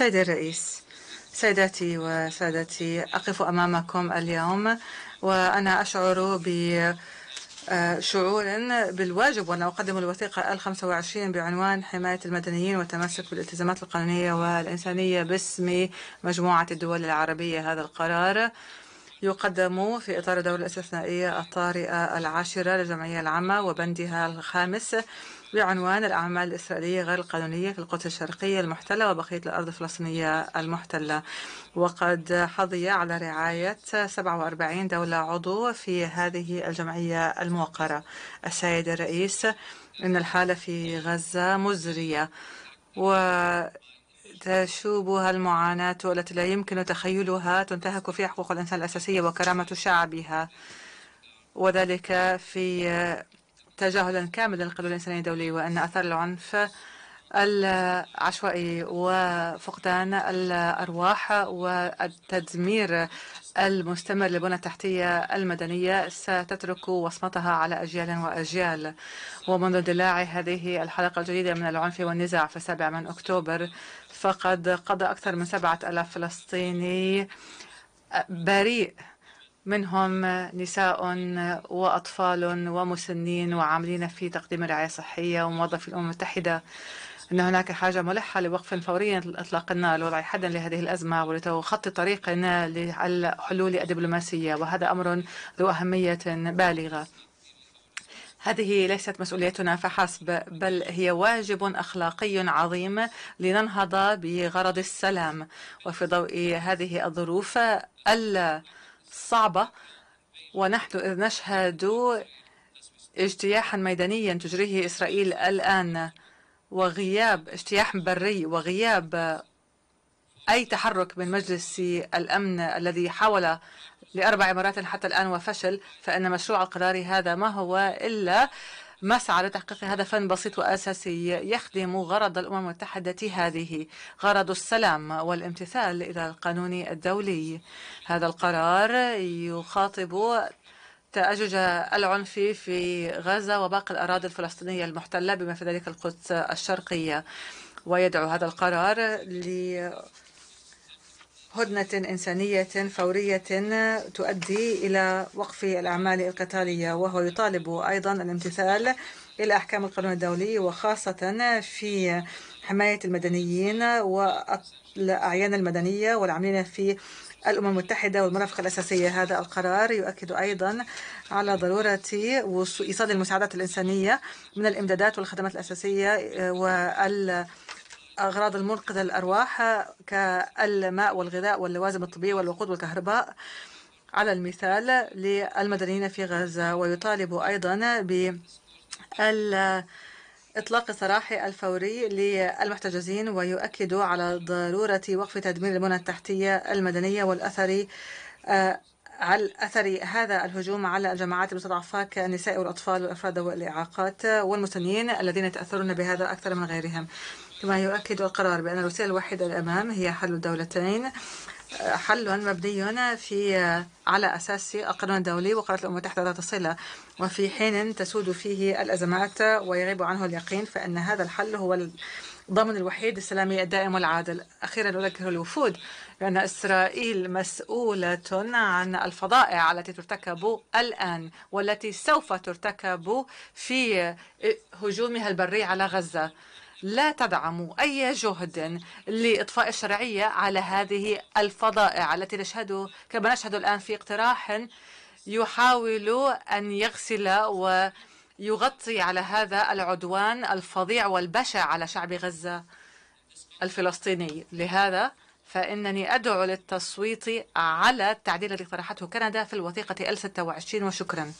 سيدي الرئيس سيداتي وسادتي أقف أمامكم اليوم وأنا أشعر ب آه، شعور بالواجب وأنا أقدم الوثيقة الخمسة وعشرين بعنوان حماية المدنيين والتمسك بالالتزامات القانونية والإنسانية باسم مجموعة الدول العربية هذا القرار يقدم في إطار الدولة الاستثنائية الطارئة العاشرة للجمعية العامة وبندها الخامس بعنوان الأعمال الإسرائيلية غير القانونية في القدس الشرقية المحتلة وبقية الأرض الفلسطينية المحتلة وقد حظي على رعاية 47 دولة عضو في هذه الجمعية الموقرة السيد الرئيس إن الحالة في غزة مزرية و تشوبها المعاناة التي لا يمكن تخيلها تنتهك فيها حقوق الإنسان الأساسية وكرامة شعبها وذلك في تجاهل كامل للقانون الإنساني الدولي وأن أثار العنف العشوائي وفقدان الأرواح والتدمير المستمر للبنى التحتية المدنية ستترك وصمتها على أجيال وأجيال ومنذ اندلاع هذه الحلقة الجديدة من العنف والنزاع في السابع من أكتوبر فقد قضى أكثر من سبعة ألاف فلسطيني بريء منهم نساء وأطفال ومسنين وعاملين في تقديم رعاية صحية وموظفي الأمم المتحدة أن هناك حاجة ملحة لوقف فوري لإطلاق النار لوضع حدا لهذه الأزمة ولخط طريق للحلول الدبلوماسية وهذا أمر ذو أهمية بالغة هذه ليست مسؤوليتنا فحسب بل هي واجب اخلاقي عظيم لننهض بغرض السلام وفي ضوء هذه الظروف الصعبه ونحن اذ نشهد اجتياحا ميدانيا تجريه اسرائيل الان وغياب اجتياح بري وغياب آه، أي تحرك من مجلس الأمن الذي حاول لأربع مرات حتى الآن وفشل فإن مشروع القرار هذا ما هو إلا مسعى لتحقيق هدف بسيط وأساسي يخدم غرض الأمم المتحدة هذه غرض السلام والامتثال إلى القانون الدولي هذا القرار يخاطب تأجج العنف في غزة وباقي الأراضي الفلسطينية المحتلة بما في ذلك القدس الشرقية ويدعو هذا القرار ل هدنة إنسانية فورية تؤدي إلى وقف الأعمال القتالية وهو يطالب أيضا الامتثال إلى أحكام القانون الدولي وخاصة في حماية المدنيين والأعيان المدنية والعاملين في الأمم المتحدة والمرافق الأساسية هذا القرار يؤكد أيضا على ضرورة إيصال المساعدات الإنسانية من الإمدادات والخدمات الأساسية آه، والمساعدات الأغراض المنقذة للأرواح كالماء والغذاء واللوازم الطبية والوقود والكهرباء على المثال للمدنيين في غزة ويطالب أيضا بإطلاق إطلاق السراح الفوري للمحتجزين ويؤكد على ضرورة وقف تدمير البنى التحتية المدنية والأثري آه، على أثر هذا الهجوم على الجماعات المستضعفة كالنساء والأطفال والأفراد والإعاقات والمسنين الذين يتأثرون بهذا أكثر من غيرهم كما يؤكد القرار بأن الوسيلة الوحيدة للأمام هي حل الدولتين آه، حل مبني في آه، على أساس القانون الدولي وقرارات الأمم المتحدة ذات الصلة وفي حين تسود فيه الأزمات ويغيب عنه اليقين فإن هذا الحل هو الضامن الوحيد السلامي الدائم والعادل أخيرا أذكر الوفود بأن إسرائيل مسؤولة عن الفضائع التي ترتكب الآن والتي سوف ترتكب في آه، هجومها البري على غزة لا تدعم أي جهد لإطفاء الشرعية على هذه الفضائع التي نشهده كما نشهد الآن في اقتراح يحاول أن يغسل ويغطي على هذا العدوان الفظيع والبشع على شعب غزة الفلسطيني لهذا فإنني أدعو للتصويت على التعديل الذي اقترحته كندا في الوثيقه ال L26 وشكرا